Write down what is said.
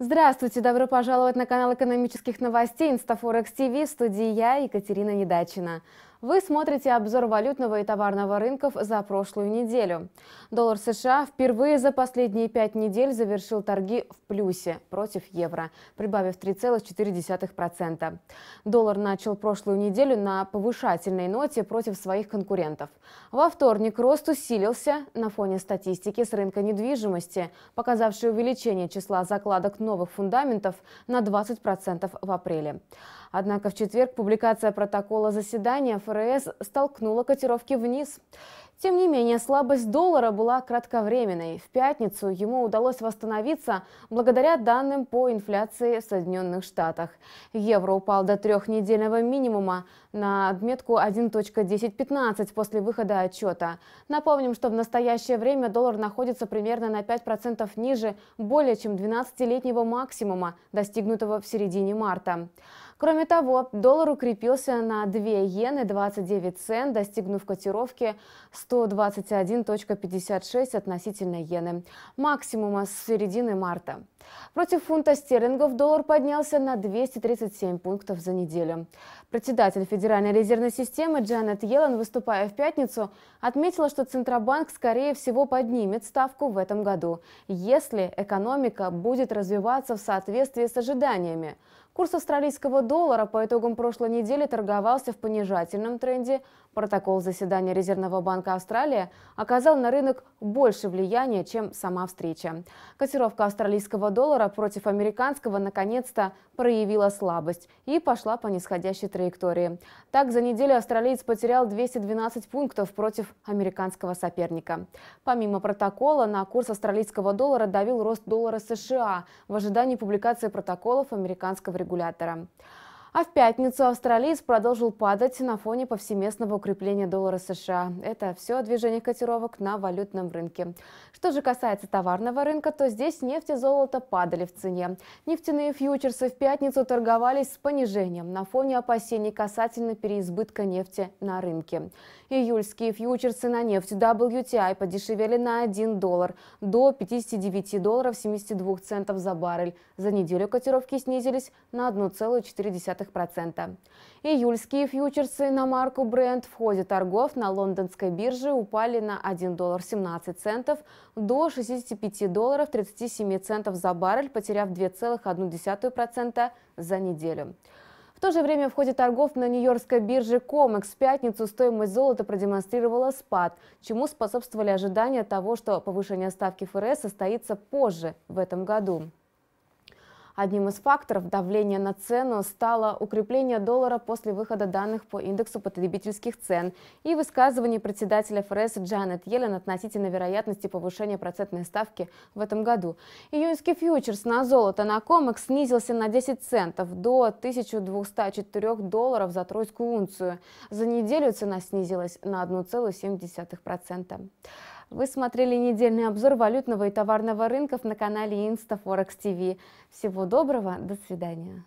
Здравствуйте, добро пожаловать на канал экономических новостей Инстафорекс ТВ. В студии я, Екатерина Недачина. Вы смотрите обзор валютного и товарного рынков за прошлую неделю. Доллар США впервые за последние пять недель завершил торги в плюсе против евро, прибавив 3,4%. Доллар начал прошлую неделю на повышательной ноте против своих конкурентов. Во вторник рост усилился на фоне статистики с рынка недвижимости, показавшей увеличение числа закладок новых фундаментов на 20% в апреле. Однако в четверг публикация протокола заседания ФРС столкнула котировки вниз. Тем не менее, слабость доллара была кратковременной. В пятницу ему удалось восстановиться благодаря данным по инфляции в Соединенных Штатах. Евро упал до трехнедельного минимума на отметку 1.1015 после выхода отчета. Напомним, что в настоящее время доллар находится примерно на 5% ниже более чем 12-летнего максимума, достигнутого в середине марта. Кроме того, доллар укрепился на 2 иены 29 цен, достигнув котировки 121.56 относительно иены, максимума с середины марта. Против фунта стерлингов доллар поднялся на 237 пунктов за неделю. Председатель Федеральной резервной системы Джанет Йеллен, выступая в пятницу, отметила, что Центробанк, скорее всего, поднимет ставку в этом году, если экономика будет развиваться в соответствии с ожиданиями. Курс австралийского доллара по итогам прошлой недели торговался в понижательном тренде. Протокол заседания Резервного банка Австралии оказал на рынок больше влияния, чем сама встреча. Котировка австралийского доллара против американского наконец-то проявила слабость и пошла по нисходящей траектории. Так, за неделю австралиец потерял 212 пунктов против американского соперника. Помимо протокола, на курс австралийского доллара давил рост доллара США в ожидании публикации протоколов американского регулятора регулятора. А в пятницу австралиец продолжил падать на фоне повсеместного укрепления доллара США. Это все о движениях котировок на валютном рынке. Что же касается товарного рынка, то здесь нефть и золото падали в цене. Нефтяные фьючерсы в пятницу торговались с понижением на фоне опасений касательно переизбытка нефти на рынке. Июльские фьючерсы на нефть WTI подешевели на 1 доллар до 59 долларов 72 центов за баррель. За неделю котировки снизились на 1,4%. 0,2%. Июльские фьючерсы на марку Brent в ходе торгов на лондонской бирже упали на 1 доллар 17 центов до 65 долларов 37 центов за баррель, потеряв 2,1% за неделю. В то же время в ходе торгов на Нью-Йоркской бирже COMEX в пятницу стоимость золота продемонстрировала спад, чему способствовали ожидания того, что повышение ставки ФРС состоится позже в этом году. Одним из факторов давления на цену стало укрепление доллара после выхода данных по индексу потребительских цен и высказывание председателя ФРС Джанет Йеллен относительно вероятности повышения процентной ставки в этом году. Июньский фьючерс на золото на комок снизился на 10 центов до 1204 долларов за тройскую унцию. За неделю цена снизилась на 1,7%. Вы смотрели недельный обзор валютного и товарного рынков на канале InstaForex TV. Всего доброго, до свидания.